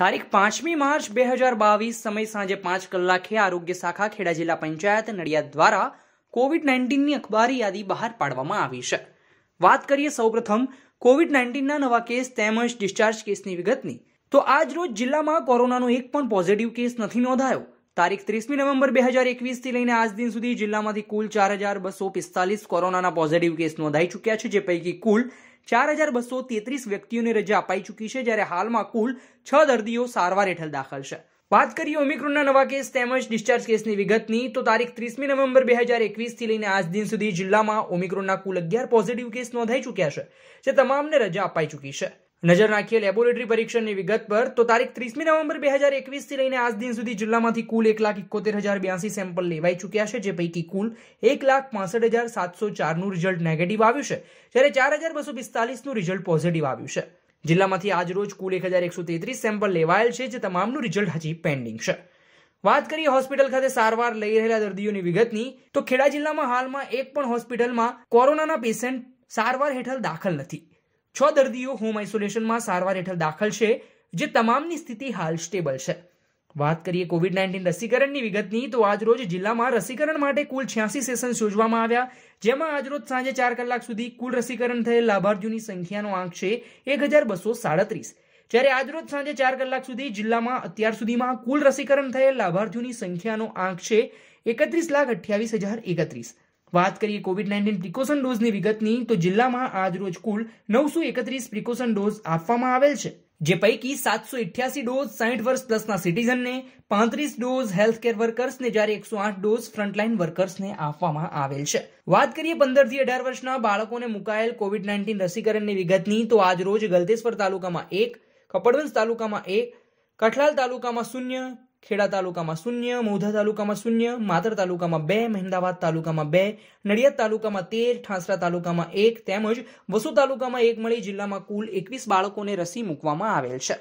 તારીખ પાંચમી માર્ચ બે હજાર બાવીસ સમય સાંજે પાંચ કલાકે આરોગ્ય શાખા ખેડા જિલ્લા પંચાયત નડિયાદ દ્વારા કોવિડ નાઇન્ટીનની અખબારી યાદી બહાર પાડવામાં આવી છે વાત કરીએ સૌપ્રથમ કોવિડ નાઇન્ટીનના નવા કેસ તેમજ ડિસ્ચાર્જ કેસની વિગતની તો આજ રોજ જિલ્લામાં કોરોનાનો એક પણ પોઝિટિવ કેસ નથી નોંધાયો તારીખ ત્રીસમી નવેમ્બર બે હજાર એકવીસથી લઈને આજ દિન સુધી જિલ્લામાંથી કુલ ચાર હજાર બસો પિસ્તાલીસ કોરોનાના પોઝિટિવ કેસ નોંધાઈ ચૂક્યા છે જે પૈકી કુલ ચાર હજાર બસો તેત્રીસ વ્યક્તિઓને રજા અપાઈ ચૂકી છે જ્યારે હાલમાં કુલ છ દર્દીઓ સારવાર હેઠળ દાખલ છે વાત કરીએ ઓમિક્રોનના નવા કેસ તેમજ ડિસ્ચાર્જ કેસની વિગતની તો તારીખ ત્રીસમી નવેમ્બર બે હજાર એકવીસથી લઈને આજ દિન સુધી જિલ્લામાં ઓમિક્રોનના કુલ અગિયાર પોઝિટિવ કેસ નોંધાઈ ચૂક્યા છે જે તમામને રજા અપાઈ ચૂકી છે નજર નાખીએ લેબોરેટરી પરીક્ષણની વિગત પર તો તારીખ ત્રીસમી નવેમ્બર બે હજાર એકવીસથી લઈને આજ દિન સુધી જિલ્લામાંથી કુલ એક લાખ ઇકોતેર હજાર બ્યાસી સેમ્પલ લેવાઈ ચૂક્યા છે જે પૈકી કુલ એક લાખ પાસઠ હજાર સાતસો ચારનું રિઝલ્ટ નેગેટિવ આવ્યું છે જ્યારે ચાર હજાર બસો પિસ્તાલીસનું રિઝલ્ટ પોઝિટિવ આવ્યું છે જિલ્લામાંથી આજરોજ કુલ એક હજાર એકસો તેત્રીસ સેમ્પલ લેવાયેલ છે જે તમામનું રિઝલ્ટ હજી પેન્ડિંગ છે વાત કરીએ હોસ્પિટલ ખાતે સારવાર લઈ રહેલા દર્દીઓની વિગતની તો ખેડા જિલ્લામાં હાલમાં એક પણ હોસ્પિટલમાં કોરોનાના પેશન્ટ સારવાર હેઠળ દાખલ નથી છ દર્દીઓ હોમ આઇસોલેશનમાં સારવાર હેઠળ દાખલ છે જે તમામની સ્થિતિ હાલ સ્ટેબલ છે વાત કરીએ કોવિડ નાઇન્ટીન રસીકરણની વિગતની તો આજરોજ જિલ્લામાં રસીકરણ માટે કુલ છ્યાસી સેશન યોજવામાં આવ્યા જેમાં આજરોજ સાંજે ચાર કલાક સુધી કુલ રસીકરણ થયેલ લાભાર્થીઓની સંખ્યાનો આંક છે એક હજાર બસો સાડત્રીસ જ્યારે આજરોજ સાંજે ચાર કલાક સુધી જિલ્લામાં અત્યાર સુધીમાં કુલ રસીકરણ થયેલ લાભાર્થીઓની સંખ્યાનો આંક છે એકત્રીસ લાખ અઠ્યાવીસ હજાર એકત્રીસ વાત કરીએ કોવિડ નાઇન્ટીન પ્રિકોશન ડોઝની વિગતની તો જિલ્લામાં આજરોજ કુલ નવસો એકત્રીસ પ્રિકોશન ડોઝ આપવામાં આવેલ છે જે પૈકી સાતસો ઇઠ્યાસી ડોઝ સાહીઠ વર્ષ પ્લસના સિટીઝનને પાંત્રીસ ડોઝ હેલ્થકેર વર્કર્સને જ્યારે એકસો આઠ ડોઝ ફ્રન્ટલાઇન વર્કર્સને આપવામાં આવેલ છે વાત કરીએ પંદરથી અઢાર વર્ષના બાળકોને મુકાયેલ કોવિડ નાઇન્ટીન રસીકરણની વિગતની તો આજરોજ ગલતેશ્વર તાલુકામાં એક કપડવંશ તાલુકામાં એક કઠલાલ તાલુકામાં શૂન્ય ખેડા તાલુકામાં શૂન્ય મોધા તાલુકામાં શૂન્ય માતર તાલુકામાં બે મહેમદાવાદ તાલુકામાં બે નડિયાદ તાલુકામાં તેર ઠાસરા તાલુકામાં એક તેમજ વસુ તાલુકામાં એક મળી જિલ્લામાં કુલ એકવીસ બાળકોને રસી મૂકવામાં આવેલ છે